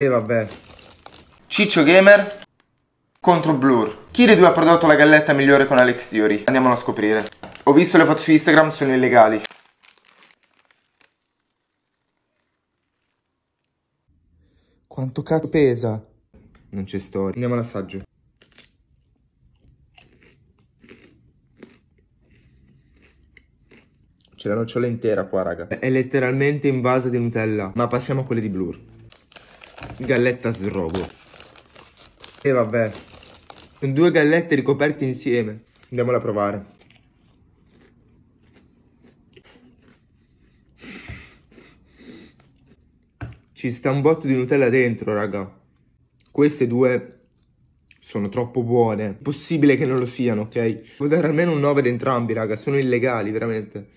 E vabbè. Ciccio Gamer contro Blur. Chi dei due ha prodotto la galletta migliore con Alex Theory? Andiamolo a scoprire. Ho visto le foto su Instagram, sono illegali. Quanto cazzo pesa? Non c'è storia. Andiamo all'assaggio. C'è la nocciola intera qua, raga. È letteralmente invasa di Nutella. Ma passiamo a quelle di Blur galletta srogo. E vabbè, sono due gallette ricoperte insieme. Andiamola a provare. Ci sta un botto di Nutella dentro, raga. Queste due sono troppo buone. Possibile che non lo siano, ok? Devo dare almeno un 9 ad entrambi, raga. Sono illegali, veramente.